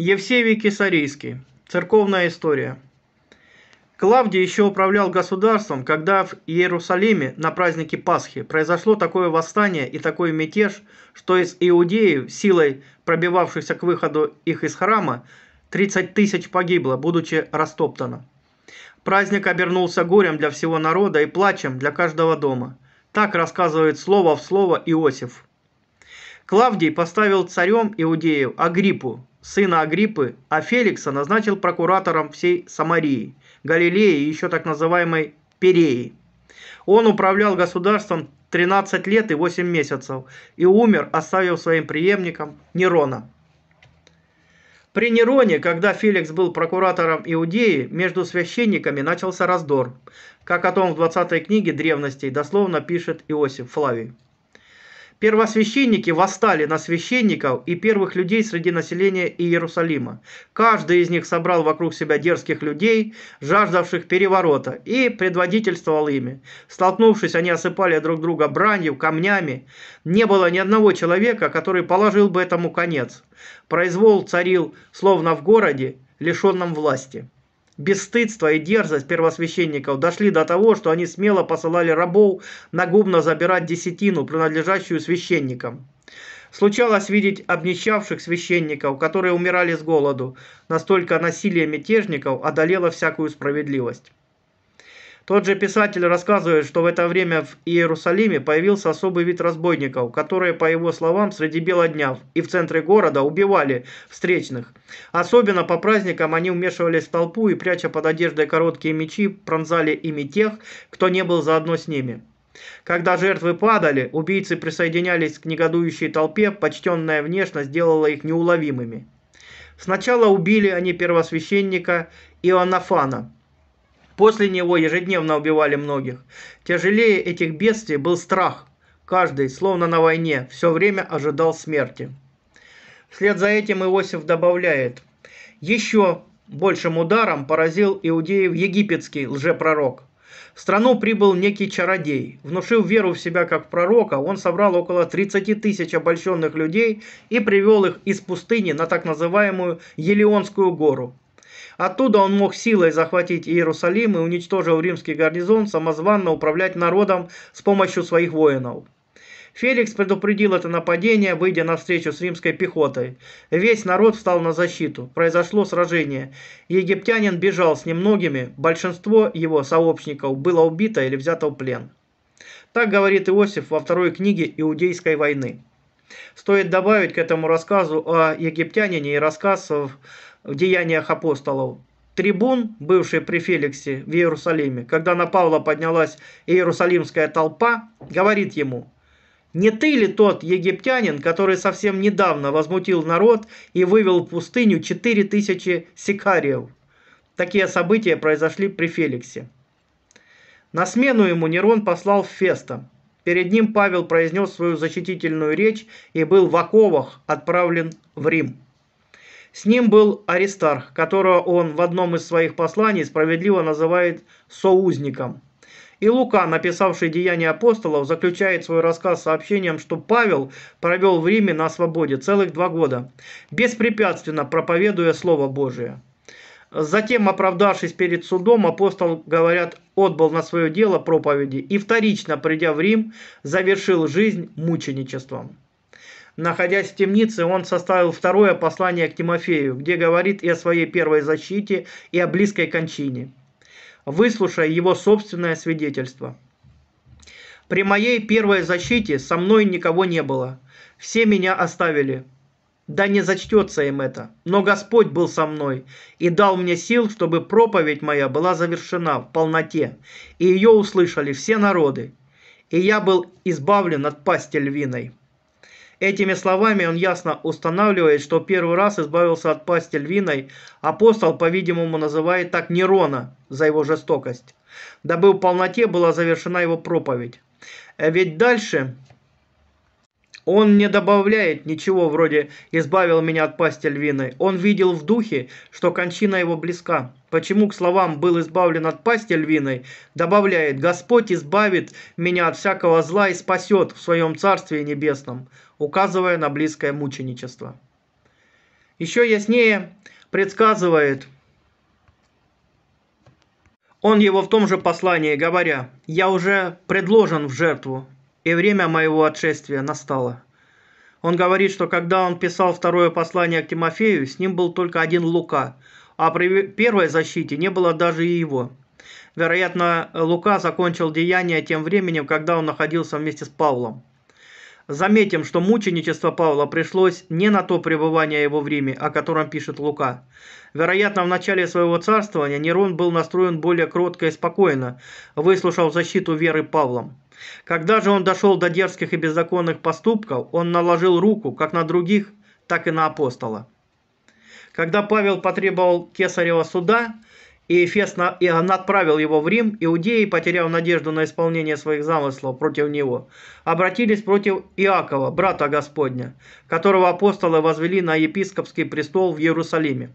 Евсевий Кесарийский. Церковная история. Клавдий еще управлял государством, когда в Иерусалиме на празднике Пасхи произошло такое восстание и такой мятеж, что из иудеев, силой пробивавшихся к выходу их из храма, 30 тысяч погибло, будучи растоптано. Праздник обернулся горем для всего народа и плачем для каждого дома. Так рассказывает слово в слово Иосиф. Клавдий поставил царем иудеев Агриппу, сына Агриппы, а Феликса назначил прокуратором всей Самарии, Галилеи и еще так называемой Переи. Он управлял государством 13 лет и 8 месяцев и умер, оставив своим преемником Нерона. При Нероне, когда Феликс был прокуратором Иудеи, между священниками начался раздор, как о том в 20 книге древностей дословно пишет Иосиф Флавий. Первосвященники восстали на священников и первых людей среди населения Иерусалима. Каждый из них собрал вокруг себя дерзких людей, жаждавших переворота, и предводительствовал ими. Столкнувшись, они осыпали друг друга бранью, камнями. Не было ни одного человека, который положил бы этому конец. Произвол царил, словно в городе, лишенном власти бесстыдство и дерзость первосвященников дошли до того, что они смело посылали рабов нагубно забирать десятину, принадлежащую священникам. Случалось видеть обнищавших священников, которые умирали с голоду. Настолько насилие мятежников одолело всякую справедливость. Тот же писатель рассказывает, что в это время в Иерусалиме появился особый вид разбойников, которые, по его словам, среди бела дня и в центре города убивали встречных. Особенно по праздникам они вмешивались в толпу и, пряча под одеждой короткие мечи, пронзали ими тех, кто не был заодно с ними. Когда жертвы падали, убийцы присоединялись к негодующей толпе, почтенная внешность делала их неуловимыми. Сначала убили они первосвященника Иоаннафана – После него ежедневно убивали многих. Тяжелее этих бедствий был страх. Каждый, словно на войне, все время ожидал смерти. Вслед за этим Иосиф добавляет, еще большим ударом поразил иудеев египетский лжепророк. В страну прибыл некий чародей. Внушив веру в себя как пророка, он собрал около 30 тысяч обольщенных людей и привел их из пустыни на так называемую Елеонскую гору – Оттуда он мог силой захватить Иерусалим и, уничтожив римский гарнизон, самозванно управлять народом с помощью своих воинов. Феликс предупредил это нападение, выйдя на встречу с римской пехотой. Весь народ встал на защиту. Произошло сражение. Египтянин бежал с немногими, большинство его сообщников было убито или взято в плен. Так говорит Иосиф во второй книге Иудейской войны. Стоит добавить к этому рассказу о египтянине и рассказ в «Деяниях апостолов», трибун, бывший при Феликсе в Иерусалиме, когда на Павла поднялась иерусалимская толпа, говорит ему, «Не ты ли тот египтянин, который совсем недавно возмутил народ и вывел в пустыню четыре тысячи сикариев?» Такие события произошли при Феликсе. На смену ему Нерон послал Феста. Перед ним Павел произнес свою защитительную речь и был в оковах отправлен в Рим. С ним был Аристарх, которого он в одном из своих посланий справедливо называет «соузником». И Лука, написавший «Деяния апостолов», заключает свой рассказ сообщением, что Павел провел время на свободе целых два года, беспрепятственно проповедуя Слово Божие. Затем, оправдавшись перед судом, апостол, говорят, отбыл на свое дело проповеди и вторично, придя в Рим, завершил жизнь мученичеством. Находясь в темнице, он составил второе послание к Тимофею, где говорит и о своей первой защите, и о близкой кончине, выслушая его собственное свидетельство. «При моей первой защите со мной никого не было. Все меня оставили. Да не зачтется им это. Но Господь был со мной и дал мне сил, чтобы проповедь моя была завершена в полноте, и ее услышали все народы. И я был избавлен от пасти львиной». Этими словами он ясно устанавливает, что первый раз избавился от пасти львиной. Апостол, по-видимому, называет так Нерона за его жестокость. Дабы в полноте была завершена его проповедь. А ведь дальше он не добавляет ничего вроде «избавил меня от пасти львиной». Он видел в духе, что кончина его близка почему к словам «был избавлен от пасти львиной», добавляет «Господь избавит меня от всякого зла и спасет в своем Царстве Небесном», указывая на близкое мученичество. Еще яснее предсказывает он его в том же послании, говоря, «Я уже предложен в жертву, и время моего отшествия настало». Он говорит, что когда он писал второе послание к Тимофею, с ним был только один Лука – а при первой защите не было даже и его. Вероятно, Лука закончил деяние тем временем, когда он находился вместе с Павлом. Заметим, что мученичество Павла пришлось не на то пребывание его в Риме, о котором пишет Лука. Вероятно, в начале своего царствования Нерон был настроен более кротко и спокойно, выслушал защиту веры Павлом. Когда же он дошел до дерзких и беззаконных поступков, он наложил руку как на других, так и на апостола. Когда Павел потребовал кесарева суда, и Эфес на... и отправил его в Рим, иудеи, потеряв надежду на исполнение своих замыслов против него, обратились против Иакова, брата Господня, которого апостолы возвели на епископский престол в Иерусалиме.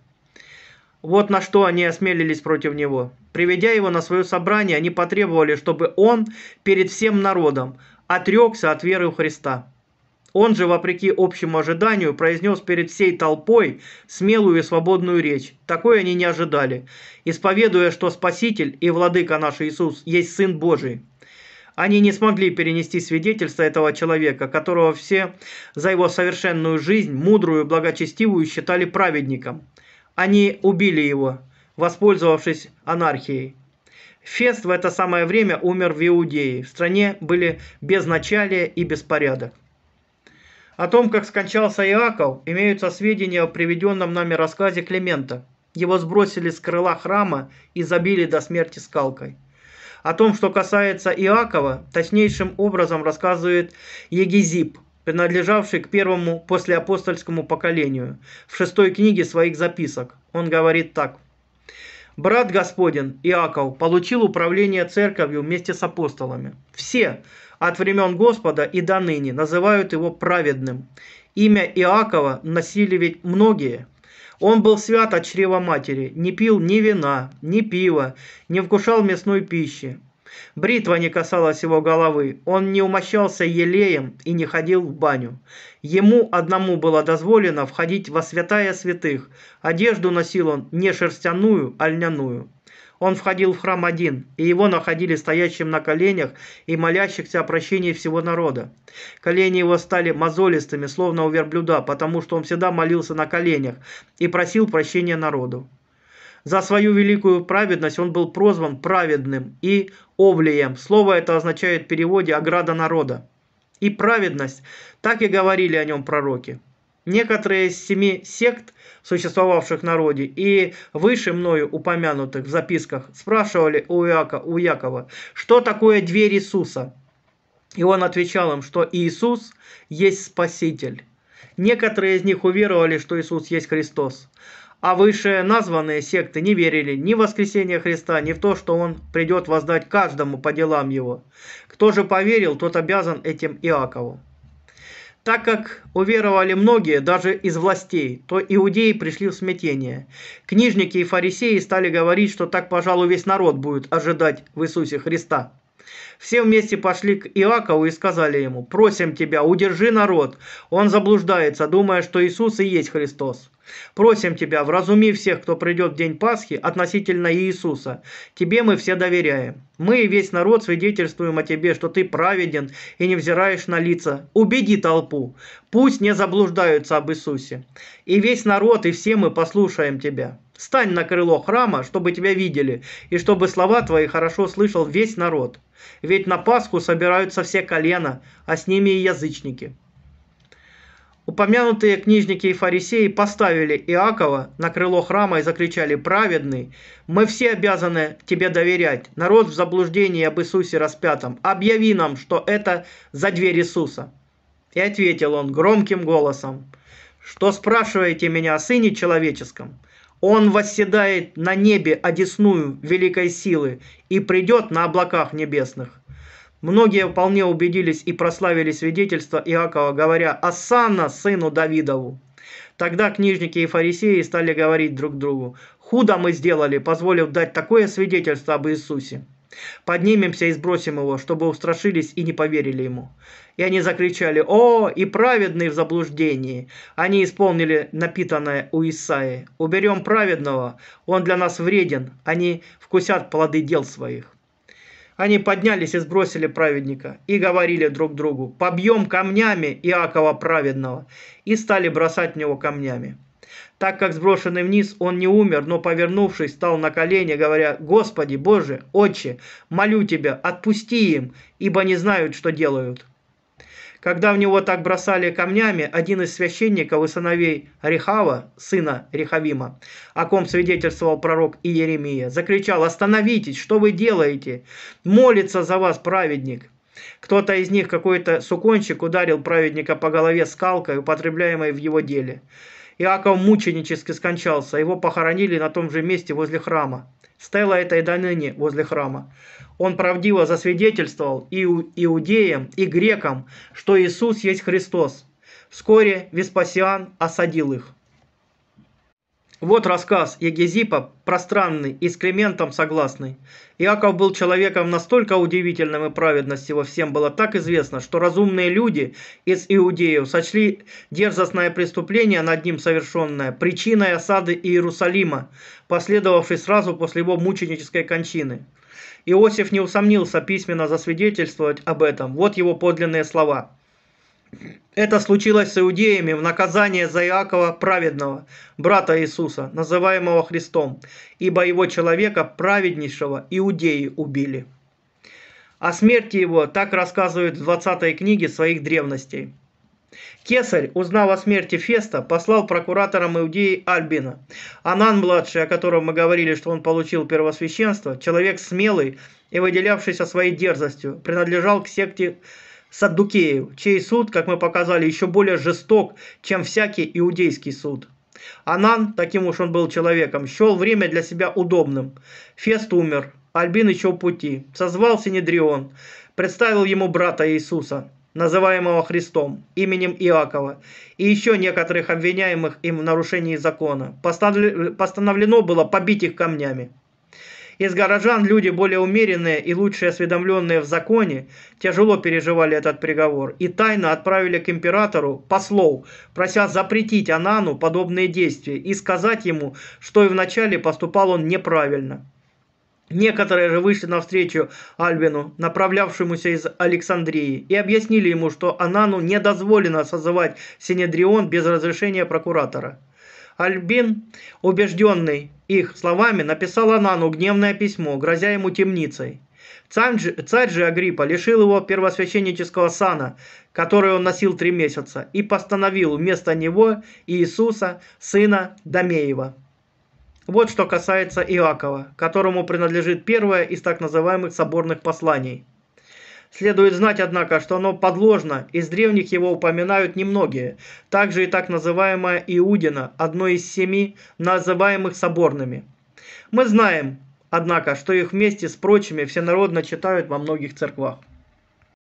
Вот на что они осмелились против него. Приведя его на свое собрание, они потребовали, чтобы он перед всем народом отрекся от веры в Христа. Он же, вопреки общему ожиданию, произнес перед всей толпой смелую и свободную речь. Такой они не ожидали, исповедуя, что Спаситель и Владыка наш Иисус есть Сын Божий. Они не смогли перенести свидетельство этого человека, которого все за его совершенную жизнь, мудрую и благочестивую, считали праведником. Они убили его, воспользовавшись анархией. Фест в это самое время умер в Иудее. В стране были безначалие и беспорядок. О том, как скончался Иаков, имеются сведения о приведенном нами рассказе Климента. Его сбросили с крыла храма и забили до смерти скалкой. О том, что касается Иакова, точнейшим образом рассказывает Егизип, принадлежавший к первому послеапостольскому поколению, в шестой книге своих записок. Он говорит так. Брат Господен, Иаков, получил управление церковью вместе с апостолами. Все от времен Господа и до ныне называют его праведным. Имя Иакова носили ведь многие. Он был свят от чрева матери, не пил ни вина, ни пива, не вкушал мясной пищи. Бритва не касалась его головы, он не умощался елеем и не ходил в баню. Ему одному было дозволено входить во святая святых, одежду носил он не шерстяную, а льняную. Он входил в храм один, и его находили стоящим на коленях и молящихся о прощении всего народа. Колени его стали мозолистыми, словно у верблюда, потому что он всегда молился на коленях и просил прощения народу. За свою великую праведность он был прозван праведным и овлием. Слово это означает в переводе «ограда народа». И праведность, так и говорили о нем пророки. Некоторые из семи сект, существовавших в народе, и выше мною упомянутых в записках, спрашивали у, Иака, Якова, что такое дверь Иисуса. И он отвечал им, что Иисус есть Спаситель. Некоторые из них уверовали, что Иисус есть Христос. А выше названные секты не верили ни в воскресение Христа, ни в то, что Он придет воздать каждому по делам Его. Кто же поверил, тот обязан этим Иакову. Так как уверовали многие, даже из властей, то иудеи пришли в смятение. Книжники и фарисеи стали говорить, что так, пожалуй, весь народ будет ожидать в Иисусе Христа. Все вместе пошли к Иакову и сказали ему, «Просим тебя, удержи народ, он заблуждается, думая, что Иисус и есть Христос. Просим тебя, вразуми всех, кто придет в день Пасхи относительно Иисуса. Тебе мы все доверяем. Мы и весь народ свидетельствуем о тебе, что ты праведен и не взираешь на лица. Убеди толпу, пусть не заблуждаются об Иисусе. И весь народ, и все мы послушаем тебя». Встань на крыло храма, чтобы тебя видели, и чтобы слова твои хорошо слышал весь народ. Ведь на Пасху собираются все колена, а с ними и язычники. Упомянутые книжники и фарисеи поставили Иакова на крыло храма и закричали «Праведный! Мы все обязаны тебе доверять. Народ в заблуждении об Иисусе распятом. Объяви нам, что это за дверь Иисуса». И ответил он громким голосом, «Что спрашиваете меня о Сыне Человеческом?» Он восседает на небе одесную великой силы и придет на облаках небесных. Многие вполне убедились и прославили свидетельство Иакова, говоря «Асана, сыну Давидову». Тогда книжники и фарисеи стали говорить друг другу «Худо мы сделали, позволив дать такое свидетельство об Иисусе». Поднимемся и сбросим его, чтобы устрашились и не поверили ему. И они закричали «О, и праведный в заблуждении!» Они исполнили напитанное у Исаи. «Уберем праведного, он для нас вреден, они вкусят плоды дел своих». Они поднялись и сбросили праведника, и говорили друг другу «Побьем камнями Иакова праведного!» и стали бросать в него камнями так как сброшенный вниз он не умер, но, повернувшись, стал на колени, говоря, «Господи, Боже, Отче, молю Тебя, отпусти им, ибо не знают, что делают». Когда в него так бросали камнями, один из священников и сыновей Рихава, сына Рихавима, о ком свидетельствовал пророк Иеремия, закричал «Остановитесь! Что вы делаете? Молится за вас праведник!» Кто-то из них, какой-то сукончик, ударил праведника по голове скалкой, употребляемой в его деле. Иаков мученически скончался, его похоронили на том же месте возле храма. Стелла это и до ныне возле храма. Он правдиво засвидетельствовал и иудеям, и грекам, что Иисус есть Христос. Вскоре Веспасиан осадил их. Вот рассказ Егезипа, пространный, и с Климентом согласный. Иаков был человеком настолько удивительным, и праведность его всем было так известно, что разумные люди из иудеев сочли дерзостное преступление над ним совершенное причиной осады Иерусалима, последовавшей сразу после его мученической кончины. Иосиф не усомнился письменно засвидетельствовать об этом. Вот его подлинные слова. Это случилось с иудеями в наказание за Иакова праведного, брата Иисуса, называемого Христом, ибо его человека праведнейшего иудеи убили. О смерти его так рассказывают в 20 книге своих древностей. Кесарь, узнав о смерти Феста, послал прокуратором Иудеи Альбина. Анан-младший, о котором мы говорили, что он получил первосвященство, человек смелый и выделявшийся своей дерзостью, принадлежал к секте Саддукеев, чей суд, как мы показали, еще более жесток, чем всякий иудейский суд. Анан, таким уж он был человеком, счел время для себя удобным. Фест умер, Альбин еще у пути. Созвал Синедрион, представил ему брата Иисуса, называемого Христом, именем Иакова, и еще некоторых обвиняемых им в нарушении закона. Постановлено было побить их камнями. Из горожан люди более умеренные и лучше осведомленные в законе тяжело переживали этот приговор и тайно отправили к императору послов, прося запретить Анану подобные действия и сказать ему, что и вначале поступал он неправильно. Некоторые же вышли навстречу Альвину, направлявшемуся из Александрии, и объяснили ему, что Анану не дозволено созывать Синедрион без разрешения прокуратора. Альбин, убежденный их словами, написал Анану гневное письмо, грозя ему темницей. Царь же, Агриппа лишил его первосвященнического сана, который он носил три месяца, и постановил вместо него Иисуса, сына Домеева. Вот что касается Иакова, которому принадлежит первое из так называемых соборных посланий – Следует знать, однако, что оно подложно, из древних его упоминают немногие. Также и так называемая Иудина, одно из семи, называемых соборными. Мы знаем, однако, что их вместе с прочими всенародно читают во многих церквах.